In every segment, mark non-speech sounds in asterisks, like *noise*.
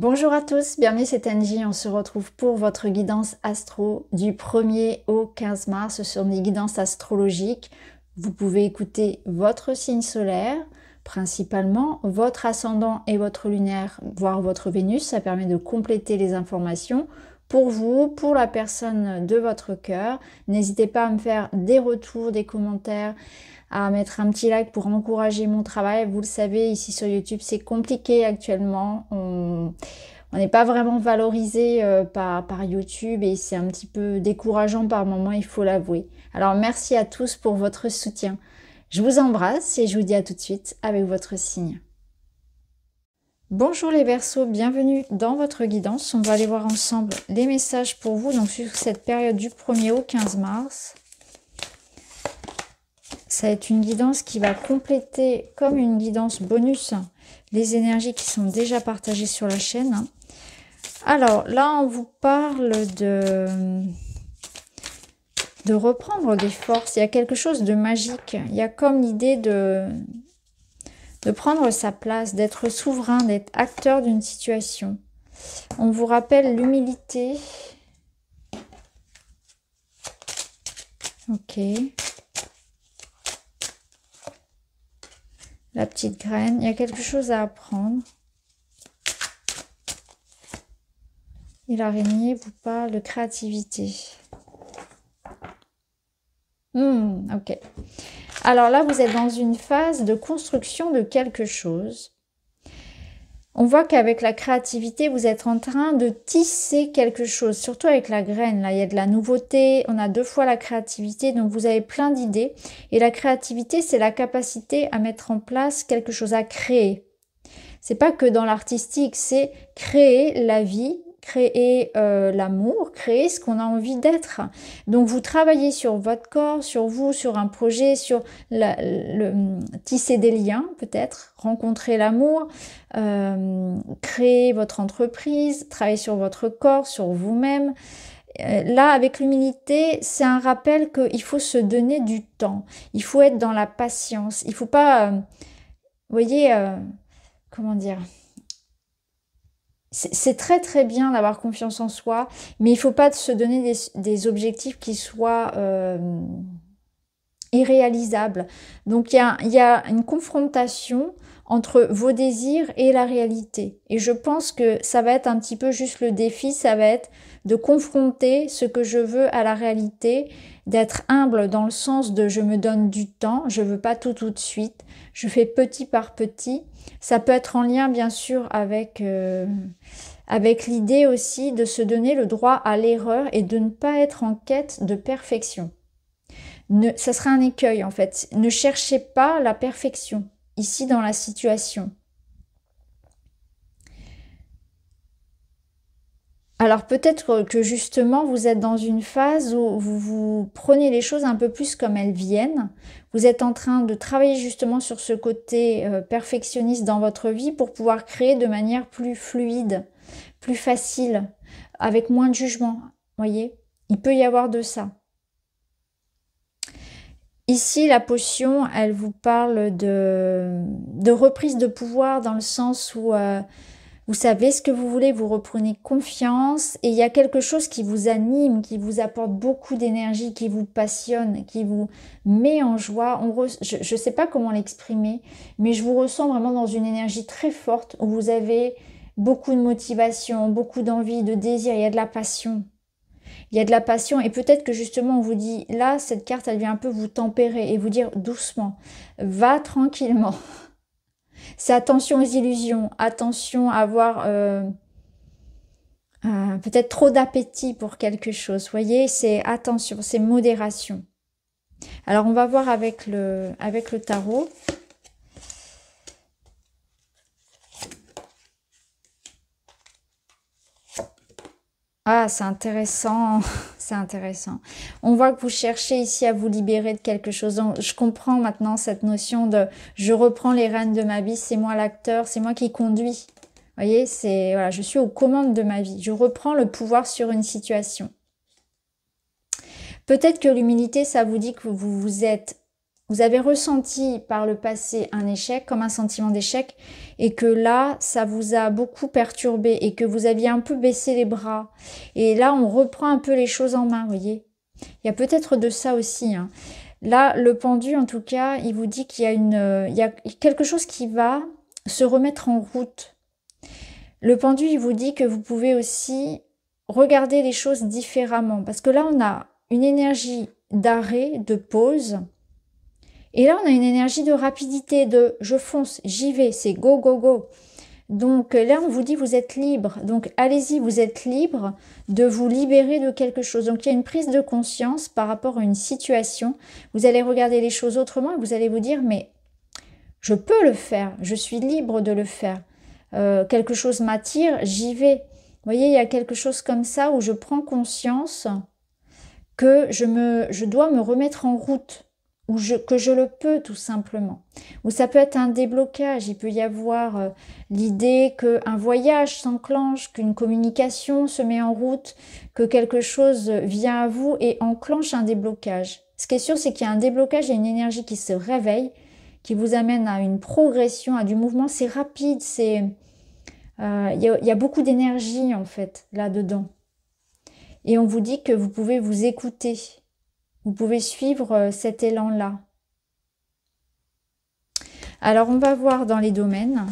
Bonjour à tous, bienvenue c'est Angie, on se retrouve pour votre guidance astro du 1er au 15 mars sur mes guidances astrologiques. Vous pouvez écouter votre signe solaire, principalement votre ascendant et votre lunaire, voire votre Vénus, ça permet de compléter les informations pour vous, pour la personne de votre cœur. N'hésitez pas à me faire des retours, des commentaires, à mettre un petit like pour encourager mon travail. Vous le savez, ici sur YouTube, c'est compliqué actuellement. On n'est pas vraiment valorisé euh, par, YouTube et c'est un petit peu décourageant par moment, il faut l'avouer. Alors merci à tous pour votre soutien. Je vous embrasse et je vous dis à tout de suite avec votre signe. Bonjour les Verseaux, bienvenue dans votre guidance. On va aller voir ensemble les messages pour vous donc sur cette période du 1er au 15 mars ça va être une guidance qui va compléter comme une guidance bonus les énergies qui sont déjà partagées sur la chaîne. Alors là, on vous parle de, de reprendre des forces. Il y a quelque chose de magique. Il y a comme l'idée de, de prendre sa place, d'être souverain, d'être acteur d'une situation. On vous rappelle l'humilité. Ok. la petite graine. Il y a quelque chose à apprendre. Il a l'araignée vous parle de créativité. Hmm, ok. Alors là, vous êtes dans une phase de construction de quelque chose on voit qu'avec la créativité, vous êtes en train de tisser quelque chose, surtout avec la graine. Là, il y a de la nouveauté, on a deux fois la créativité, donc vous avez plein d'idées. Et la créativité, c'est la capacité à mettre en place quelque chose, à créer. C'est pas que dans l'artistique, c'est créer la vie créer euh, l'amour, créer ce qu'on a envie d'être. Donc vous travaillez sur votre corps, sur vous, sur un projet, sur le, tisser des liens peut-être, rencontrer l'amour, euh, créer votre entreprise, travailler sur votre corps, sur vous-même. Euh, là, avec l'humilité, c'est un rappel qu'il faut se donner du temps, il faut être dans la patience, il faut pas, vous voyez, comment dire, c'est très très bien d'avoir confiance en soi, mais il ne faut pas se donner des, des objectifs qui soient euh, irréalisable. Donc il y a, une confrontation entre vos désirs et la réalité. Et je pense que ça va être un petit peu juste le défi, ça va être de confronter ce que je veux à la réalité, d'être humble dans le sens de je me donne du temps, je veux pas tout tout de suite, je fais petit par petit. Ça peut être en lien bien sûr avec euh, avec l'idée aussi de se donner le droit à l'erreur et de ne pas être en quête de perfection ça sera un écueil en fait. Ne cherchez pas la perfection ici dans la situation. Alors peut-être que justement vous êtes dans une phase où vous, prenez les choses un peu plus comme elles viennent. Vous êtes en train de travailler justement sur ce côté euh, perfectionniste dans votre vie pour pouvoir créer de manière plus fluide, plus facile, avec moins de jugement. Voyez, il peut y avoir de ça. Ici, la potion, elle vous parle de, reprise de pouvoir dans le sens où euh, vous savez ce que vous voulez, vous reprenez confiance et il y a quelque chose qui vous anime, qui vous apporte beaucoup d'énergie, qui vous passionne, qui vous met en joie. Je ne sais pas comment l'exprimer, mais je vous ressens vraiment dans une énergie très forte où vous avez beaucoup de motivation, beaucoup d'envie, de désir, il y a de la passion il y a de la passion. Et peut-être que justement, on vous dit, là, cette carte, elle vient un peu vous tempérer et vous dire doucement, va tranquillement. *laughs* C'est attention aux illusions, attention à avoir euh, euh, peut-être trop d'appétit pour quelque chose. Voyez, c'est attention, c'est modération. Alors on va voir avec le, avec le tarot. Ah, c'est intéressant, *laughs* c'est intéressant. On voit que vous cherchez ici à vous libérer de quelque chose. Je comprends maintenant cette notion de je reprends les rênes de ma vie, c'est moi l'acteur, c'est moi qui conduis. voyez, c'est je suis aux commandes de ma vie. Je reprends le pouvoir sur une situation. Peut-être que l'humilité, ça vous dit que vous vous êtes vous avez ressenti par le passé un échec comme un sentiment d'échec et que là, ça vous a beaucoup perturbé et que vous aviez un peu baissé les bras. Et là, on reprend un peu les choses en main, voyez. Il y a peut-être de ça aussi. Hein. Là, le pendu, en tout cas, il vous dit qu'il y a une, il y a quelque chose qui va se remettre en route. Le pendu, il vous dit que vous pouvez aussi regarder les choses différemment parce que là, on a une énergie d'arrêt, de pause et là, on a une énergie de rapidité, de je fonce, j'y vais, c'est go, go, go. Donc euh, là, on vous dit, vous êtes libre. Donc allez-y, vous êtes libre de vous libérer de quelque chose. Donc il y a une prise de conscience par rapport à une situation. Vous allez regarder les choses autrement et vous allez vous dire, mais je peux le faire, je suis libre de le faire. Euh, quelque chose m'attire, j'y vais. Vous voyez, il y a quelque chose comme ça où je prends conscience que je, me, je dois me remettre en route ou que je le peux tout simplement. Ou ça peut être un déblocage, il peut y avoir euh, l'idée qu'un voyage s'enclenche, qu'une communication se met en route, que quelque chose vient à vous et enclenche un déblocage. Ce qui est sûr, c'est qu'il y a un déblocage et une énergie qui se réveille, qui vous amène à une progression, à du mouvement. C'est rapide, c'est... Euh, il y a beaucoup d'énergie en fait là-dedans. Et on vous dit que vous pouvez vous écouter, vous pouvez suivre euh, cet élan-là. Alors, on va voir dans les domaines.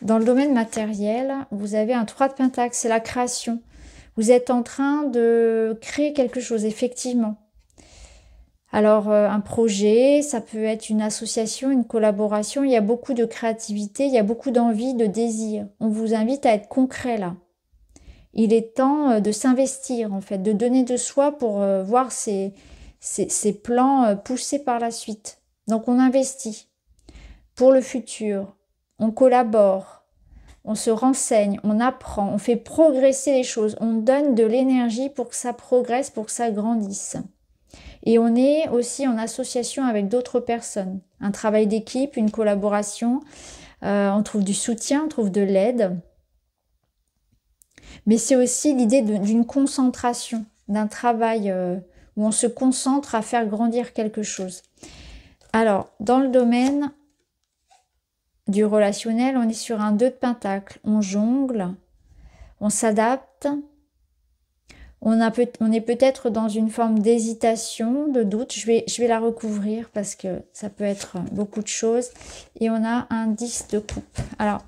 Dans le domaine matériel, vous avez un 3 de Pentax, c'est la création. Vous êtes en train de créer quelque chose, effectivement. Alors, euh, un projet, ça peut être une association, une collaboration. Il y a beaucoup de créativité, il y a beaucoup d'envie, de désir. On vous invite à être concret là il est temps euh, de s'investir, en fait, de donner de soi pour euh, voir ces plans euh, poussés par la suite. Donc on investit pour le futur, on collabore, on se renseigne, on apprend, on fait progresser les choses, on donne de l'énergie pour que ça progresse, pour que ça grandisse. Et on est aussi en association avec d'autres personnes. Un travail d'équipe, une collaboration, on trouve du soutien, on trouve de l'aide. Mais c'est aussi l'idée d'une concentration, d'un travail euh, où on se concentre à faire grandir quelque chose. Alors, dans le domaine du relationnel, on est sur un 2 de pentacle. On jongle, on s'adapte, on, a peut on est peut-être dans une forme d'hésitation, de doute. Je vais, je vais la recouvrir parce que ça peut être beaucoup de choses. Et on a un 10 de coupe. Alors,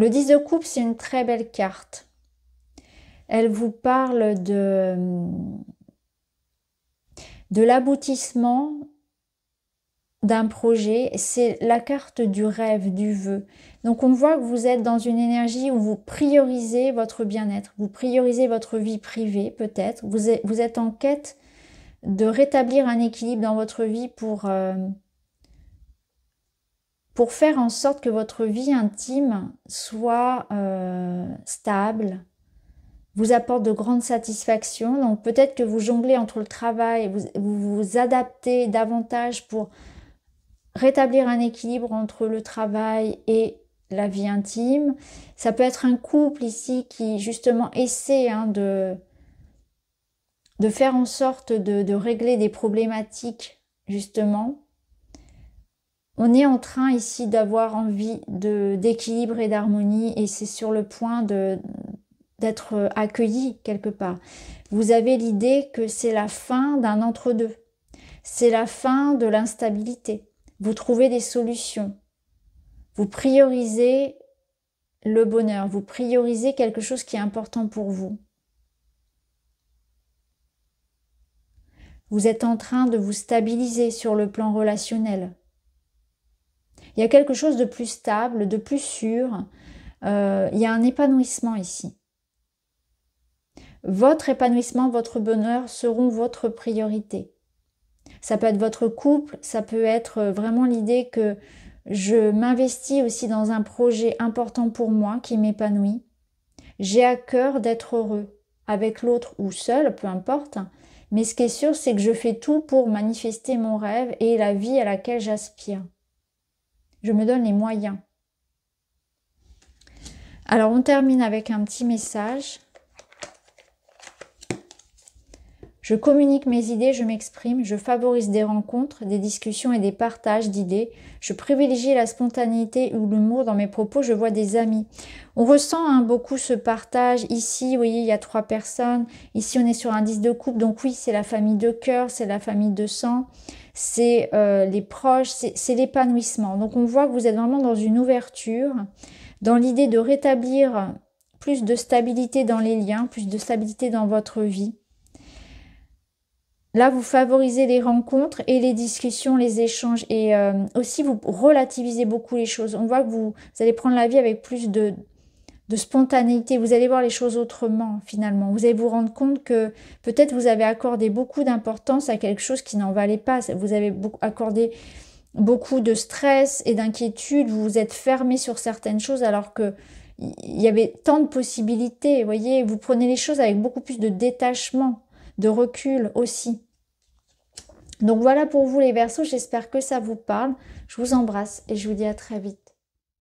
le 10 de coupe, c'est une très belle carte. Elle vous parle de, euh, de l'aboutissement d'un projet. C'est la carte du rêve, du vœu. Donc on voit que vous êtes dans une énergie où vous priorisez votre bien-être, vous priorisez votre vie privée peut-être. Vous, êtes en quête de rétablir un équilibre dans votre vie pour... Euh, pour faire en sorte que votre vie intime soit euh, stable, vous apporte de grandes satisfactions. Donc peut-être que vous jonglez entre le travail, vous, vous adaptez davantage pour rétablir un équilibre entre le travail et la vie intime. Ça peut être un couple ici qui justement essaie hein, de, de faire en sorte de, de régler des problématiques justement on est en train ici d'avoir envie d'équilibre et d'harmonie et c'est sur le point d'être accueilli quelque part. Vous avez l'idée que c'est la fin d'un entre-deux. C'est la fin de l'instabilité. Vous trouvez des solutions. Vous priorisez le bonheur. Vous priorisez quelque chose qui est important pour vous. Vous êtes en train de vous stabiliser sur le plan relationnel. Il y a quelque chose de plus stable, de plus sûr. Euh, il y a un épanouissement ici. Votre épanouissement, votre bonheur seront votre priorité. Ça peut être votre couple, ça peut être euh, vraiment l'idée que je m'investis aussi dans un projet important pour moi qui m'épanouit. J'ai à cœur d'être heureux, avec l'autre ou seul, peu importe. Mais ce qui est sûr, c'est que je fais tout pour manifester mon rêve et la vie à laquelle j'aspire je me donne les moyens. Alors on termine avec un petit message. Je communique mes idées, je m'exprime, je favorise des rencontres, des discussions et des partages d'idées. Je privilégie la spontanéité ou l'humour dans mes propos, je vois des amis. On ressent hein, beaucoup ce partage. Ici, vous voyez, il y a trois personnes. Ici, on est sur un 10 de couple. Donc oui, c'est la famille de cœur, c'est la famille de sang c'est euh, les proches, c'est l'épanouissement. Donc on voit que vous êtes vraiment dans une ouverture, dans l'idée de rétablir plus de stabilité dans les liens, plus de stabilité dans votre vie. Là, vous favorisez les rencontres et les discussions, les échanges et euh, aussi vous relativisez beaucoup les choses. On voit que vous allez prendre la vie avec plus de, de spontanéité. Vous allez voir les choses autrement finalement. Vous allez vous rendre compte que peut-être vous avez accordé beaucoup d'importance à quelque chose qui n'en valait pas. Vous avez accordé beaucoup de stress et d'inquiétude. Vous vous êtes fermé sur certaines choses alors que il y avait tant de possibilités. Vous voyez, vous prenez les choses avec beaucoup plus de détachement, de recul aussi. Donc voilà pour vous les versos. j'espère que ça vous parle. Je vous embrasse et je vous dis à très vite.